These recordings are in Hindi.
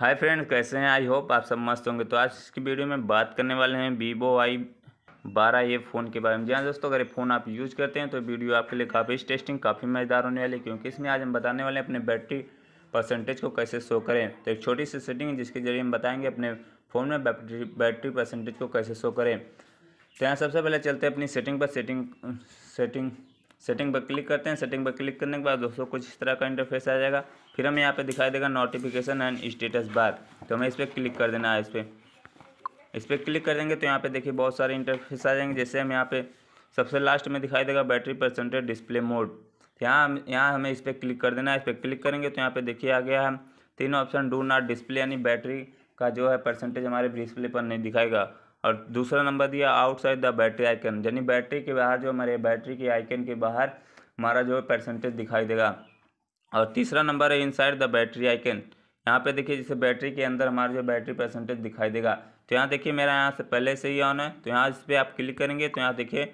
हाय फ्रेंड्स कैसे हैं आई होप आप सब मस्त होंगे तो आज की वीडियो में बात करने वाले हैं वीवो आई बारह ये फ़ोन के बारे में जी हाँ दोस्तों अगर ये फ़ोन आप यूज़ करते हैं तो वीडियो आपके लिए काफ़ी टेस्टिंग काफ़ी मज़ेदार होने वाली है क्योंकि इसमें आज हम बताने वाले हैं अपने बैटरी परसेंटेज को कैसे शो करें तो एक छोटी सी सेटिंग है जिसके जरिए हम बताएँगे अपने फ़ोन में बैटरी बैटरी परसेंटेज को कैसे शो करें तो यहाँ सबसे पहले चलते हैं अपनी सेटिंग पर सेटिंग सेटिंग सेटिंग पर क्लिक करते हैं सेटिंग पर क्लिक करने के बाद दोस्तों कुछ इस तरह का इंटरफेस आ जाएगा फिर हमें यहाँ पे दिखाई देगा नोटिफिकेशन एंड स्टेटस बार तो हमें इस पर क्लिक कर देना है इस पर इस पर क्लिक कर देंगे तो यहाँ पे देखिए बहुत सारे इंटरफेस आ जाएंगे जैसे हम यहाँ पे सबसे लास्ट में दिखाई देगा बैटरी परसेंटेज डिस्प्ले मोड यहाँ यहाँ हमें इस पर क्लिक कर देना है इस पर क्लिक करेंगे तो यहाँ पे देखिए आ गया है तीन ऑप्शन डू नॉट डिस्प्ले यानी बैटरी का जो है परसेंटेज हमारे डिस्प्ले पर नहीं दिखाएगा और दूसरा नंबर दिया आउटसाइड द बैटरी आइकन यानी बैटरी के बाहर जो हमारे बैटरी के आइकन के बाहर हमारा जो है परसेंटेज दिखाई देगा और तीसरा नंबर है इनसाइड द बैटरी आइकन यहाँ पे देखिए जैसे बैटरी के अंदर हमारा जो बैटरी परसेंटेज दिखाई देगा तो यहाँ देखिए मेरा यहाँ से पहले से ही ऑन है तो यहाँ इस पर आप क्लिक करेंगे तो यहाँ देखिए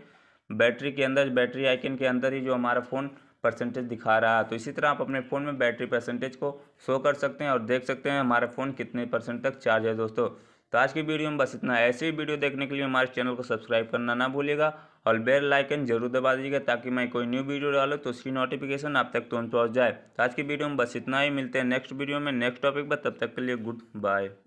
बैटरी के अंदर बैटरी आइकन के अंदर ही जो हमारा फ़ोन परसेंटेज दिखा रहा है तो इसी तरह आप अपने फ़ोन में बैटरी परसेंटेज को शो कर सकते हैं और देख सकते हैं हमारा फ़ोन कितने परसेंट तक चार्ज है दोस्तों तो आज की वीडियो में बस इतना ऐसे ही वीडियो देखने के लिए हमारे चैनल को सब्सक्राइब करना ना भूलिएगा और बेल लाइकन जरूर दबा दीजिएगा ताकि मैं कोई न्यू वीडियो डालू तो उसकी नोटिफिकेशन आप तक तुरंत पहुँच जाए तो आज की वीडियो में बस इतना ही मिलते हैं नेक्स्ट वीडियो में नेक्स्ट टॉपिक पर तब तक के लिए गुड बाय